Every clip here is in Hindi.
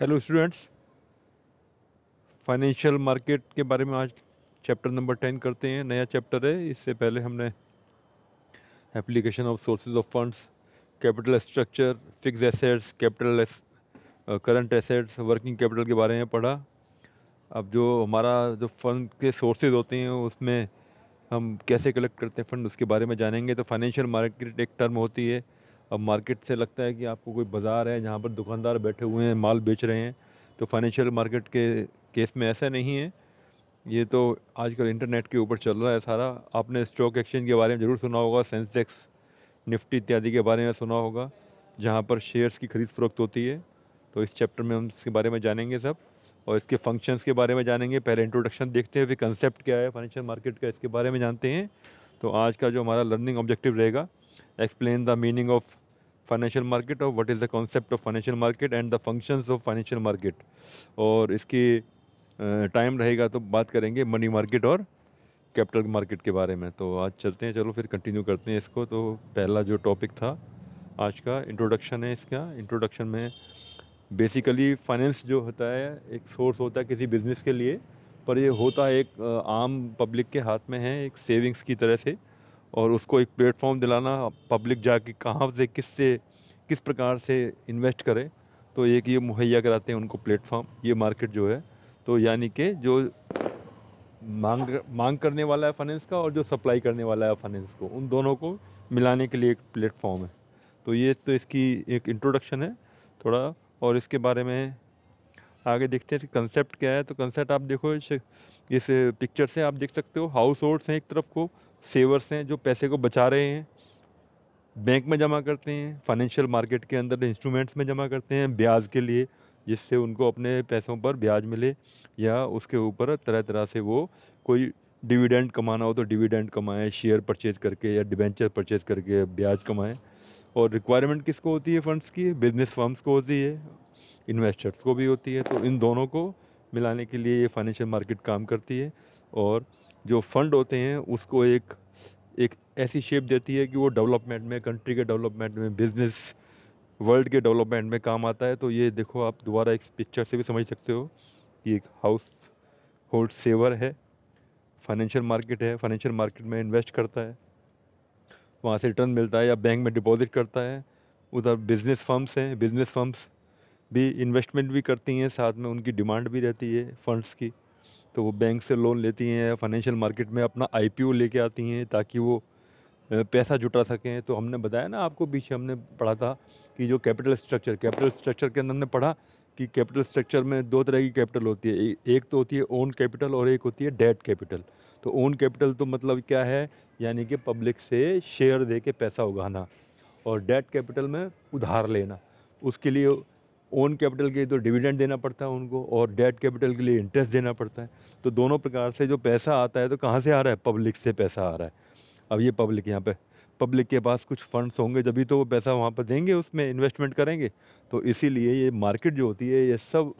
हेलो स्टूडेंट्स फाइनेंशियल मार्केट के बारे में आज चैप्टर नंबर टेन करते हैं नया चैप्टर है इससे पहले हमने application of sources of funds capital structure fix assets capital current assets working capital के बारे में पढ़ा अब जो हमारा जो फंड के सोर्सेज होते हैं उसमें हम कैसे कलेक्ट करते हैं फंड उसके बारे में जानेंगे तो फाइनेंशियल मार्केट एक टर्म होती है अब मार्केट से लगता है कि आपको कोई बाज़ार है जहाँ पर दुकानदार बैठे हुए हैं माल बेच रहे हैं तो फाइनेंशियल मार्केट के केस में ऐसा नहीं है ये तो आजकल इंटरनेट के ऊपर चल रहा है सारा आपने स्टॉक एक्सचेंज के बारे में ज़रूर सुना होगा सेंसेक्स निफ्टी इत्यादि के बारे में सुना होगा जहाँ पर शेयर्स की खरीद फरोख्त होती है तो इस चैप्टर में हम इसके बारे में जानेंगे सब और इसके फंक्शंस के बारे में जानेंगे पहले इंट्रोडक्शन देखते हैं फिर कंसेप्ट क्या है फाइनेंशियल मार्केट का इसके बारे में जानते हैं तो आज का जो हमारा लर्निंग ऑब्जेक्टिव रहेगा explain the meaning of financial market और what is the concept of financial market and the functions of financial market और इसकी टाइम रहेगा तो बात करेंगे मनी मार्केट और कैपिटल मार्केट के बारे में तो आज चलते हैं चलो फिर कंटिन्यू करते हैं इसको तो पहला जो टॉपिक था आज का इंट्रोडक्शन है इसका इंट्रोडक्शन में बेसिकली फाइनेंस जो होता है एक सोर्स होता है किसी बिज़नेस के लिए पर ये होता है एक आम पब्लिक के हाथ में है एक सेविंग्स की तरह से और उसको एक प्लेटफॉर्म दिलाना पब्लिक जाके कहाँ से किस से किस प्रकार से इन्वेस्ट करे तो एक ये मुहैया कराते हैं उनको प्लेटफॉर्म ये मार्केट जो है तो यानी कि जो मांग मांग करने वाला है फाइनेंस का और जो सप्लाई करने वाला है फाइनेंस को उन दोनों को मिलाने के लिए एक प्लेटफॉर्म है तो ये तो इसकी एक इंट्रोडक्शन है थोड़ा और इसके बारे में आगे देखते हैं कंसेप्ट क्या है तो कंसेप्ट आप देखो इस, इस पिक्चर से आप देख सकते हो हाउस होल्ड्स हैं एक तरफ को सेवर्स हैं जो पैसे को बचा रहे हैं बैंक में जमा करते हैं फाइनेंशियल मार्केट के अंदर इंस्ट्रूमेंट्स में जमा करते हैं ब्याज के लिए जिससे उनको अपने पैसों पर ब्याज मिले या उसके ऊपर तरह तरह से वो कोई डिविडेंड कमाना हो तो डिविडेंड कमाएँ शेयर परचेज करके या डिवेंचर परचेज करके ब्याज कमाएँ और रिक्वायरमेंट किसको होती है फंड्स की बिजनेस फर्म्स को होती है इन्वेस्टर्स को भी होती है तो इन दोनों को मिलाने के लिए ये फाइनेंशियल मार्केट काम करती है और जो फंड होते हैं उसको एक एक ऐसी शेप देती है कि वो डेवलपमेंट में कंट्री के डेवलपमेंट में बिजनेस वर्ल्ड के डेवलपमेंट में काम आता है तो ये देखो आप दोबारा एक पिक्चर से भी समझ सकते हो कि एक हाउस होल्ड सेवर है फाइनेंशियल मार्केट है फाइनेंशियल मार्केट में इन्वेस्ट करता है वहाँ से रिटर्न मिलता है या बैंक में डिपॉजिट करता है उधर बिज़नेस फर्म्स हैं बिज़नेस फर्म्स भी इन्वेस्टमेंट भी करती हैं साथ में उनकी डिमांड भी रहती है फंड्स की तो वो बैंक से लोन लेती हैं फाइनेंशियल मार्केट में अपना आईपीओ लेके आती हैं ताकि वो पैसा जुटा सकें तो हमने बताया ना आपको पीछे हमने पढ़ा था कि जो कैपिटल स्ट्रक्चर कैपिटल स्ट्रक्चर के अंदर हमने पढ़ा कि कैपिटल स्ट्रक्चर में दो तरह की कैपिटल होती है एक तो होती है ओन कैपिटल और एक होती है डेट कैपिटल तो ओन कैपिटल तो मतलब क्या है यानी कि पब्लिक से शेयर दे के पैसा उगाना और डेट कैपिटल में उधार लेना उसके लिए ओन कैपिटल के लिए तो डिविडेंड देना पड़ता है उनको और डेट कैपिटल के लिए इंटरेस्ट देना पड़ता है तो दोनों प्रकार से जो पैसा आता है तो कहाँ से आ रहा है पब्लिक से पैसा आ रहा है अब ये पब्लिक यहाँ पे पब्लिक के पास कुछ फंड्स होंगे जब भी तो वो पैसा वहाँ पर देंगे उसमें इन्वेस्टमेंट करेंगे तो इसीलिए ये मार्केट जो होती है ये सब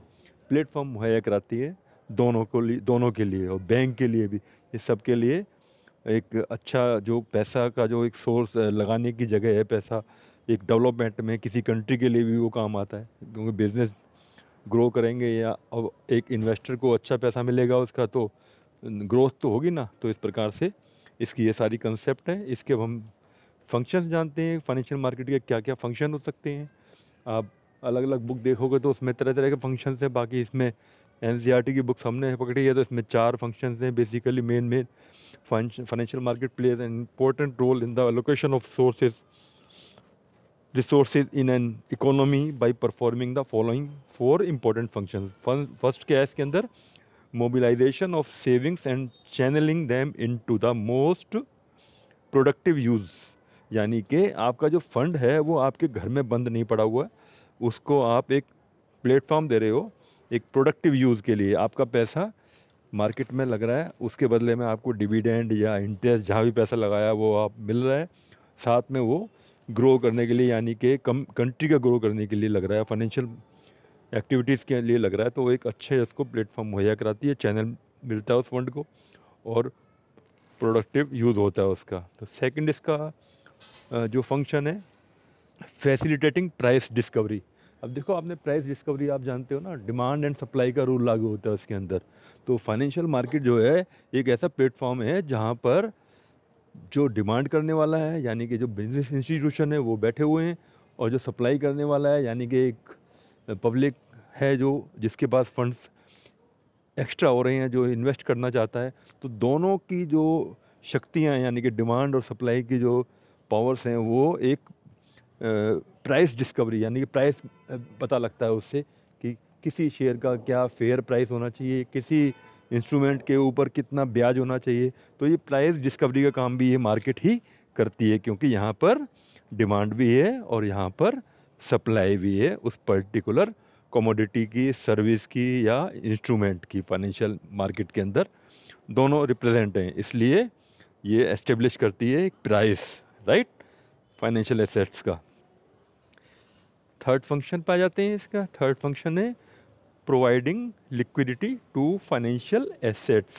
प्लेटफॉर्म मुहैया कराती है दोनों को लिए दोनों के लिए और बैंक के लिए भी ये सब के लिए एक अच्छा जो पैसा का जो एक सोर्स लगाने की जगह है पैसा एक डेवलपमेंट में किसी कंट्री के लिए भी वो काम आता है क्योंकि बिज़नेस ग्रो करेंगे या अब एक इन्वेस्टर को अच्छा पैसा मिलेगा उसका तो ग्रोथ तो होगी ना तो इस प्रकार से इसकी ये सारी कंसेप्ट है इसके अब हम फंक्शन जानते हैं फाइनेंशियल मार्केट के क्या क्या फंक्शन हो सकते हैं आप अलग अलग बुक देखोगे तो उसमें तरह तरह के फंक्शन हैं बाकी इसमें एन e की बुक्स हमने पकड़ी है तो इसमें चार फंक्शन हैं basically main main financial market plays an important role in the allocation of sources resources in an economy by performing the following four important function first क्या है इसके अंदर mobilisation of savings and channelling them into the most productive use यानी कि आपका जो फंड है वो आपके घर में बंद नहीं पड़ा हुआ है उसको आप एक प्लेटफॉर्म दे रहे हो एक प्रोडक्टिव यूज़ के लिए आपका पैसा मार्केट में लग रहा है उसके बदले में आपको डिविडेंड या इंटरेस्ट जहाँ भी पैसा लगाया वो आप मिल रहा है साथ में वो ग्रो करने के लिए यानी कि कम कंट्री का ग्रो करने के लिए लग रहा है फाइनेंशियल एक्टिविटीज़ के लिए लग रहा है तो एक अच्छे इसको प्लेटफॉर्म मुहैया कराती है चैनल मिलता है उस फंड को और प्रोडक्टिव यूज़ होता है उसका तो सेकंड इसका जो फंक्शन है फैसिलिटेटिंग प्राइस डिस्कवरी अब देखो आपने प्राइस डिस्कवरी आप जानते हो ना डिमांड एंड सप्लाई का रूल लागू होता है उसके अंदर तो फाइनेंशियल मार्केट जो है एक ऐसा प्लेटफॉर्म है जहाँ पर जो डिमांड करने वाला है यानी कि जो बिजनेस इंस्टीट्यूशन है वो बैठे हुए हैं और जो सप्लाई करने वाला है यानी कि एक पब्लिक है जो जिसके पास फंड्स एक्स्ट्रा हो रहे हैं जो इन्वेस्ट करना चाहता है तो दोनों की जो शक्तियाँ यानी कि डिमांड और सप्लाई की जो पावर्स हैं वो एक प्राइस डिस्कवरी यानी कि प्राइस पता लगता है उससे कि किसी शेयर का क्या फेयर प्राइस होना चाहिए किसी इंस्ट्रूमेंट के ऊपर कितना ब्याज होना चाहिए तो ये प्राइस डिस्कवरी का काम भी ये मार्केट ही करती है क्योंकि यहाँ पर डिमांड भी है और यहाँ पर सप्लाई भी है उस पर्टिकुलर कमोडिटी की सर्विस की या इंस्ट्रूमेंट की फाइनेंशियल मार्केट के अंदर दोनों रिप्रेजेंट हैं इसलिए ये एस्टेब्लिश करती है एक प्राइस राइट फाइनेंशियल एसेट्स का थर्ड फंक्शन पाए जाते हैं इसका थर्ड फंक्शन है providing liquidity to financial assets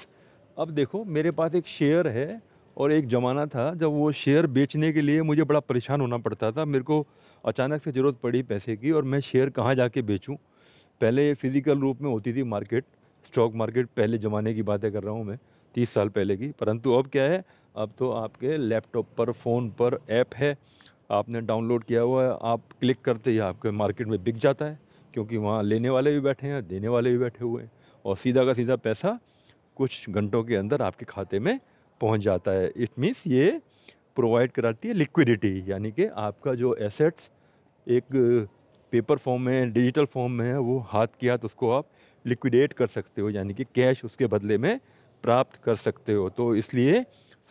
अब देखो मेरे पास एक शेयर है और एक ज़माना था जब वो शेयर बेचने के लिए मुझे बड़ा परेशान होना पड़ता था मेरे को अचानक से ज़रूरत पड़ी पैसे की और मैं शेयर कहाँ जाके बेचूँ पहले ये फिज़िकल रूप में होती थी मार्केट स्टॉक मार्केट पहले ज़माने की बातें कर रहा हूँ मैं तीस साल पहले की परंतु अब क्या है अब तो आपके लैपटॉप पर फ़ोन पर ऐप है आपने डाउनलोड किया हुआ है आप क्लिक करते ही आपके मार्केट में बिक जाता है क्योंकि वहाँ लेने वाले भी बैठे हैं देने वाले भी बैठे हुए हैं और सीधा का सीधा पैसा कुछ घंटों के अंदर आपके खाते में पहुँच जाता है इट मीन्स ये प्रोवाइड कराती है लिक्विडिटी यानी कि आपका जो एसेट्स एक पेपर फॉर्म में डिजिटल फॉर्म में है वो हाथ के हाथ उसको आप लिक्विडेट कर सकते हो यानी कि कैश उसके बदले में प्राप्त कर सकते हो तो इसलिए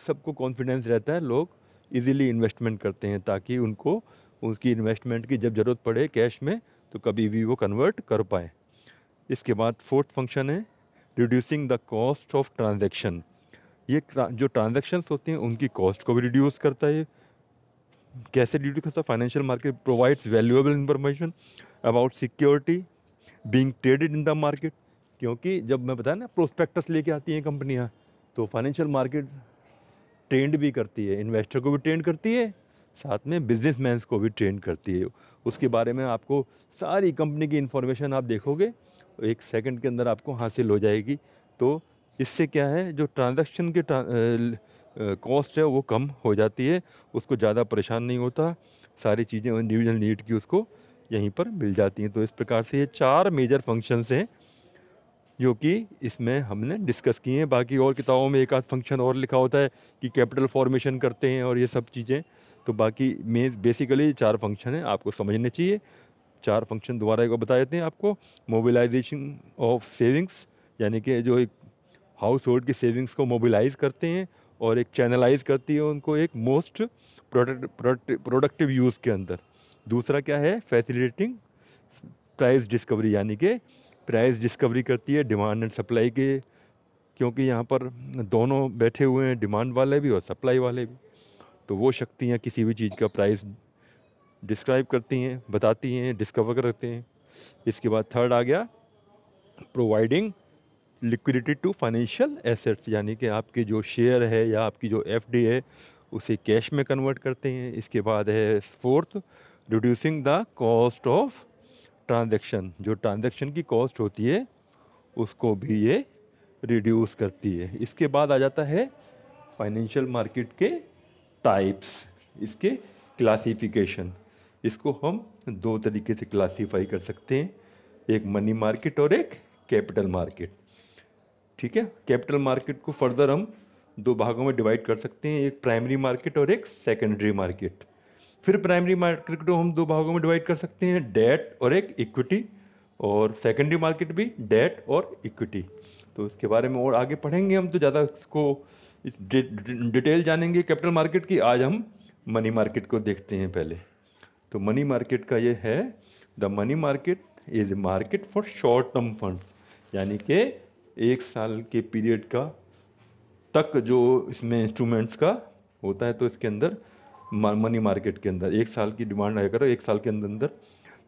सबको कॉन्फिडेंस रहता है लोग इजीली इन्वेस्टमेंट करते हैं ताकि उनको उसकी इन्वेस्टमेंट की जब ज़रूरत पड़े कैश में तो कभी भी वो कन्वर्ट कर पाएँ इसके बाद फोर्थ फंक्शन है reducing the cost of transaction ये जो ट्रांजेक्शन्स होते हैं उनकी कॉस्ट को भी रिड्यूस करता है कैसे रिड्यूस करता है financial market provides valuable information about security being traded in the market क्योंकि जब मैं बताया ना प्रोस्पेक्टस लेके आती हैं कंपनियाँ तो फाइनेंशियल मार्केट ट्रेंड भी करती है इन्वेस्टर को भी ट्रेंड करती है साथ में बिजनेसमैन को भी ट्रेन करती है उसके बारे में आपको सारी कंपनी की इन्फॉर्मेशन आप देखोगे एक सेकंड के अंदर आपको हासिल हो जाएगी तो इससे क्या है जो ट्रांजैक्शन के कॉस्ट है वो कम हो जाती है उसको ज़्यादा परेशान नहीं होता सारी चीज़ें इंडिविजुअल नीड की उसको यहीं पर मिल जाती हैं तो इस प्रकार से ये चार मेजर फंक्शंस हैं जो कि इसमें हमने डिस्कस किए हैं बाकी और किताबों में एक आध फंक्शन और लिखा होता है कि कैपिटल फॉर्मेशन करते हैं और ये सब चीज़ें तो बाकी मेन बेसिकली चार फंक्शन हैं आपको समझने चाहिए चार फंक्शन दोबारा एक बार बता देते हैं आपको मोबिलाइजेशन ऑफ सेविंग्स यानी कि जो एक हाउस होल्ड की सेविंग्स को मोबिलाइज़ करते हैं और एक चैनलाइज करती है उनको एक मोस्ट प्रोडक्ट प्रोडक्टिव यूज़ के अंदर दूसरा क्या है फैसिलिटेटिंग प्राइस डिस्कवरी यानी कि प्राइस डिस्कवरी करती है डिमांड एंड सप्लाई के क्योंकि यहाँ पर दोनों बैठे हुए हैं डिमांड वाले भी और सप्लाई वाले भी तो वो शक्तियाँ किसी भी चीज़ का प्राइस डिस्क्राइब करती हैं बताती हैं डिस्कवर करते हैं इसके बाद थर्ड आ गया providing liquidity to financial assets यानी कि आपके जो शेयर है या आपकी जो एफ है उसे कैश में कन्वर्ट करते हैं इसके बाद है fourth reducing the cost of transaction जो ट्रांजेक्शन की कॉस्ट होती है उसको भी ये रिड्यूस करती है इसके बाद आ जाता है फाइनेंशियल मार्केट के टाइप्स इसके क्लासिफिकेशन इसको हम दो तरीके से क्लासीफाई कर सकते हैं एक मनी मार्केट और एक कैपिटल मार्केट ठीक है कैपिटल मार्केट को फर्दर हम दो भागों में डिवाइड कर सकते हैं एक प्राइमरी मार्केट और एक सेकेंडरी मार्केट फिर प्राइमरी मार्केट को हम दो भागों में डिवाइड कर सकते हैं डेट और एक इक्विटी और सेकेंडरी मार्केट भी डेट और इक्विटी तो इसके बारे में और आगे पढ़ेंगे हम तो ज़्यादा इसको इस डिटेल जानेंगे कैपिटल मार्केट की आज हम मनी मार्केट को देखते हैं पहले तो मनी मार्केट का ये है the money market is a market for short term funds यानी कि एक साल के पीरियड का तक जो इसमें इंस्ट्रूमेंट्स का होता है तो इसके अंदर मनी मार्केट के अंदर एक साल की डिमांड करो एक साल के अंदर अंदर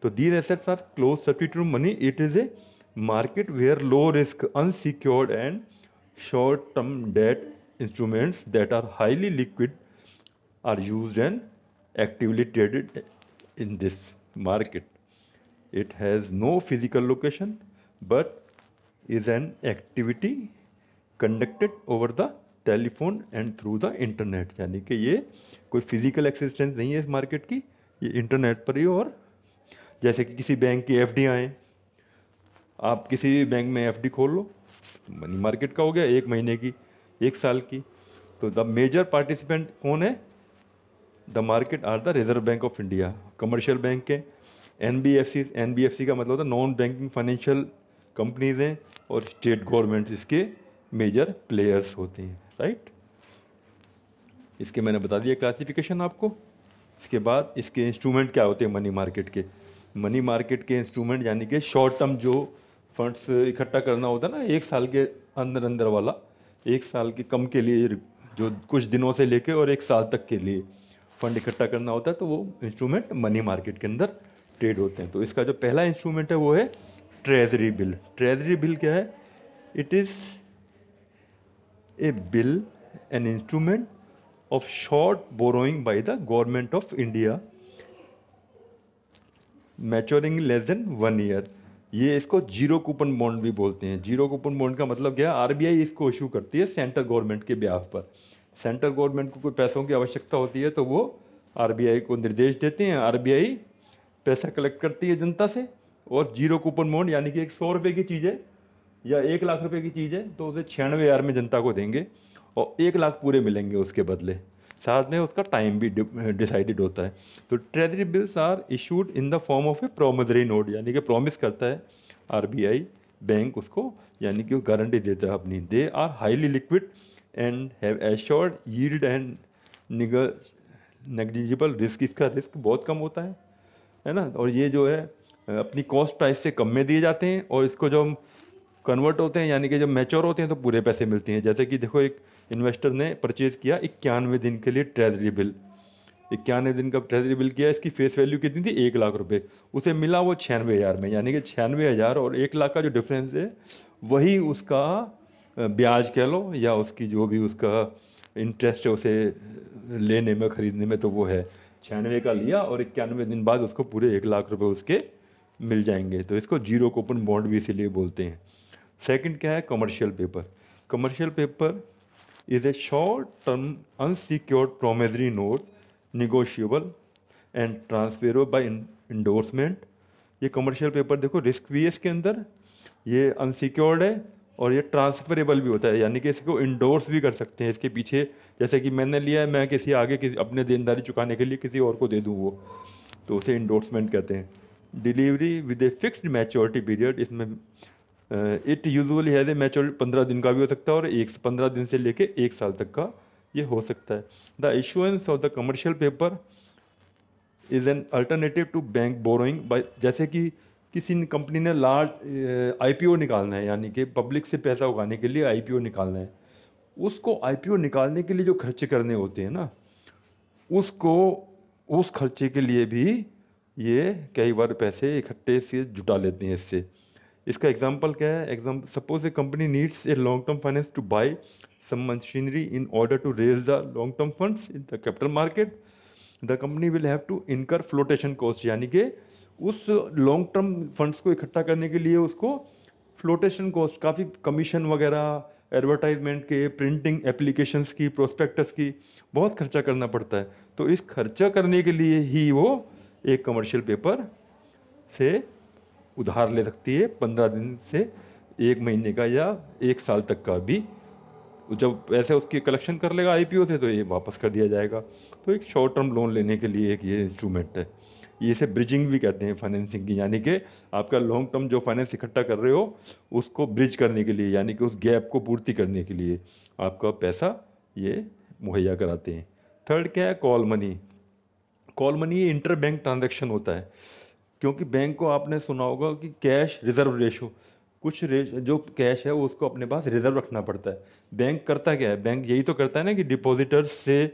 तो these assets are close substitute money it is a market where low risk unsecured and short term debt instruments that are highly liquid are use and actively traded in this market it has no physical location but is an activity conducted over the telephone and through the internet यानी कि ये कोई फिजिकल एक्सिस्टेंस नहीं है इस मार्केट की ये इंटरनेट पर ही और जैसे कि किसी बैंक की एफ आएँ आप किसी भी बैंक में एफ खोल लो मनी मार्केट का हो गया एक महीने की एक साल की तो द मेजर पार्टिसिपेंट कौन है the market are the Reserve Bank of India commercial bank है N B F C N B F C का मतलब होता है नॉन बैंकिंग फाइनेंशियल कंपनीज हैं और स्टेट गवर्नमेंट इसके मेजर प्लेयर्स होते हैं राइट इसके मैंने बता दिया क्लासिफिकेशन आपको इसके बाद इसके इंस्ट्रूमेंट क्या होते हैं मनी मार्केट के मनी मार्केट के इंस्ट्रूमेंट यानी कि शॉर्ट टर्म जो फंड्स इकट्ठा करना होता है ना एक साल के अंदर अंदर वाला एक साल के कम के लिए जो कुछ दिनों से लेके और एक साल तक के लिए फंड इकट्ठा करना होता है तो वो इंस्ट्रूमेंट मनी मार्केट के अंदर ट्रेड होते हैं तो इसका जो पहला इंस्ट्रूमेंट है वो है ट्रेजरी बिल ट्रेजरी बिल क्या है it is a bill an instrument of short borrowing by the government of India maturing less than one year ये इसको जीरो कूपन बॉन्ड भी बोलते हैं जीरो कूपन बॉन्ड का मतलब क्या है आर बी आई इसको इशू करती है सेंट्रल गवर्नमेंट के ब्याह पर सेंट्रल गवर्नमेंट को कोई पैसों की आवश्यकता होती है तो वो आर बी आई को निर्देश देते हैं आर बी आई पैसा कलेक्ट करती है जनता से और जीरो कूपन बॉन्ड यानी कि एक सौ रुपये की चीज़ है या एक लाख रुपए की चीज़ है तो उसे छियानवे हज़ार में जनता को देंगे और एक लाख पूरे मिलेंगे उसके बदले साथ में उसका टाइम भी डिसाइडेड होता है तो treasury bills are issued in the form of a promissory note यानी कि प्रॉमिस करता है आर बैंक उसको यानी कि वो गारंटी देता है अपनी they are highly liquid and have assured yield and negligible risk इसका रिस्क बहुत कम होता है है ना और ये जो है अपनी कॉस्ट प्राइस से कम में दिए जाते हैं और इसको जो हम कन्वर्ट होते हैं यानी कि जब मैच्योर होते हैं तो पूरे पैसे मिलते हैं जैसे कि देखो एक इन्वेस्टर ने परचेज़ किया इक्यानवे दिन के लिए ट्रेजरी बिल इक्यानवे दिन का ट्रेजरी बिल किया इसकी फेस वैल्यू कितनी थी एक लाख रुपये उसे मिला वो छियानवे हज़ार में यानी कि छियानवे हज़ार और एक लाख का जो डिफरेंस है वही उसका ब्याज कह लो या उसकी जो भी उसका इंटरेस्ट है उसे लेने में ख़रीदने में तो वो है छियानवे का लिया और इक्यानवे दिन बाद उसको पूरे एक लाख रुपये उसके मिल जाएंगे तो इसको जीरो कूपन बॉन्ड भी इसीलिए बोलते हैं सेकंड क्या है commercial paper commercial paper is a short term unsecured promissory note negotiable and transferable by endorsement ये कमर्शियल पेपर देखो रिस्क भी है इसके अंदर ये अनसिक्योर्ड है और ये ट्रांसफरेबल भी होता है यानी कि इसको इंडोर्स भी कर सकते हैं इसके पीछे जैसे कि मैंने लिया है मैं किसी आगे किसी अपने देनदारी चुकाने के लिए किसी और को दे दूँ वो तो उसे इंडोर्समेंट कहते हैं delivery with a fixed maturity period इसमें it usually has a mature पंद्रह दिन का भी हो सकता है और एक पंद्रह दिन से लेके एक साल तक का ये हो सकता है the issuance of the commercial paper is an alternative to bank borrowing जैसे कि किसी कंपनी ने लार्ज आई पी ओ निकालना है यानी कि पब्लिक से पैसा उगाने के लिए आई पी ओ निकालना है उसको आई पी ओ निकालने के लिए जो खर्चे करने होते हैं ना उसको उस खर्चे के लिए भी ये कई बार पैसे इकट्ठे से जुटा लेते हैं इससे इसका एग्जाम्पल क्या है exam suppose a company needs a long term finance to buy some machinery in order to raise the long term funds in the capital market the company will have to incur flotation cost यानी कि उस लॉन्ग टर्म फंड्स को इकट्ठा करने के लिए उसको फ्लोटेशन कॉस्ट काफ़ी कमीशन वगैरह एडवर्टाइजमेंट के प्रिंटिंग एप्लीकेशंस की प्रोस्पेक्टस की बहुत खर्चा करना पड़ता है तो इस खर्चा करने के लिए ही वो एक कमर्शियल पेपर से उधार ले सकती है पंद्रह दिन से एक महीने का या एक साल तक का भी जब पैसे उसकी कलेक्शन कर लेगा आईपीओ से तो ये वापस कर दिया जाएगा तो एक शॉर्ट टर्म लोन लेने के लिए एक ये इंस्ट्रूमेंट है ये इसे ब्रिजिंग भी कहते हैं फाइनेंसिंग की यानी कि आपका लॉन्ग टर्म जो फाइनेंस इकट्ठा कर रहे हो उसको ब्रिज करने के लिए यानी कि उस गैप को पूर्ति करने के लिए आपका पैसा ये मुहैया कराते हैं थर्ड क्या है call money call money inter bank transaction होता है क्योंकि बैंक को आपने सुना होगा कि कैश रिजर्व रेशो कुछ रेश, जो कैश है उसको अपने पास रिजर्व रखना पड़ता है बैंक करता क्या है बैंक यही तो करता है ना कि डिपॉजिटर्स से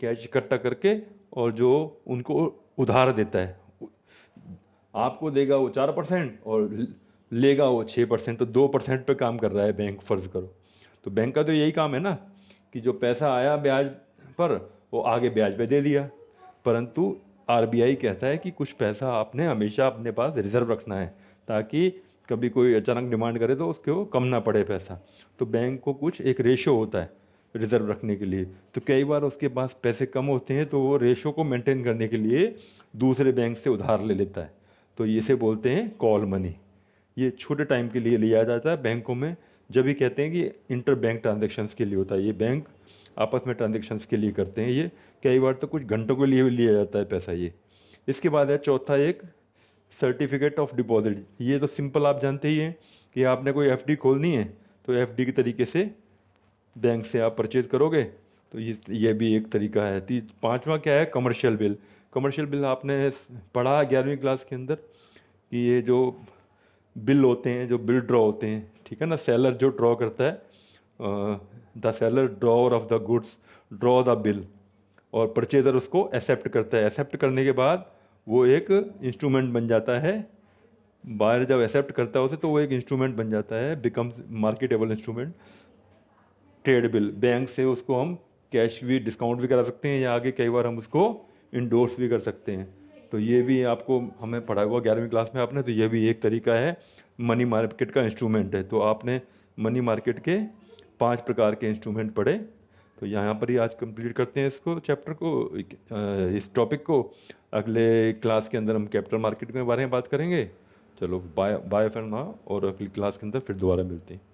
कैश इकट्ठा करके और जो उनको उधार देता है आपको देगा वो चार परसेंट और लेगा वो छः परसेंट तो दो परसेंट पर काम कर रहा है बैंक फ़र्ज करो तो बैंक का तो यही काम है ना कि जो पैसा आया ब्याज पर वो आगे ब्याज पे दे दिया परंतु आर कहता है कि कुछ पैसा आपने हमेशा अपने पास रिजर्व रखना है ताकि कभी कोई अचानक डिमांड करे तो उसको कम ना पड़े पैसा तो बैंक को कुछ एक रेशो होता है रिजर्व रखने के लिए तो कई बार उसके पास पैसे कम होते हैं तो वो रेशो को मेंटेन करने के लिए दूसरे बैंक से उधार ले लेता है तो इसे बोलते हैं कॉल मनी ये छोटे टाइम के लिए लिया जाता है बैंकों में जब ये कहते हैं कि इंटर बैंक ट्रांजेक्शन्स के लिए होता है ये बैंक आपस में ट्रांजेक्शन्स के लिए करते हैं ये कई बार तो कुछ घंटों के लिए भी लिया जाता है पैसा ये इसके बाद है चौथा एक सर्टिफिकेट ऑफ डिपॉजिट ये तो सिंपल आप जानते ही हैं कि आपने कोई एफ खोलनी है तो एफ के तरीके से बैंक से आप परचेज करोगे तो ये ये भी एक तरीका है तो पाँचवा क्या है कमर्शियल बिल कमर्शियल बिल आपने पढ़ा ग्यारहवीं क्लास के अंदर कि ये जो बिल होते हैं जो बिल ड्रॉ होते हैं ठीक है ना सेलर जो ड्रॉ करता है the seller drawer of the goods draw the bill और परचेज़र उसको एक्सेप्ट करता है एक्सेप्ट करने के बाद वो एक इंस्ट्रूमेंट बन जाता है बायर जब एक्सेप्ट करता है उसे तो वो एक इंस्ट्रूमेंट बन जाता है becomes marketable instrument trade bill bank से उसको हम कैश भी डिस्काउंट भी करा सकते हैं या आगे कई बार हम उसको इंडोर्स भी कर सकते हैं तो ये भी आपको हमें पढ़ा हुआ ग्यारहवीं क्लास में आपने तो ये भी एक तरीका है मनी मार्केट का इंस्ट्रूमेंट है तो आपने मनी मार्केट के पांच प्रकार के इंस्ट्रूमेंट पढ़े तो यहाँ पर ही आज कंप्लीट करते हैं इसको चैप्टर को इस टॉपिक को अगले क्लास के अंदर हम कैपिटल मार्केट के बारे में बात करेंगे चलो बाय बाय फरमा और अगली क्लास के अंदर फिर दोबारा मिलते हैं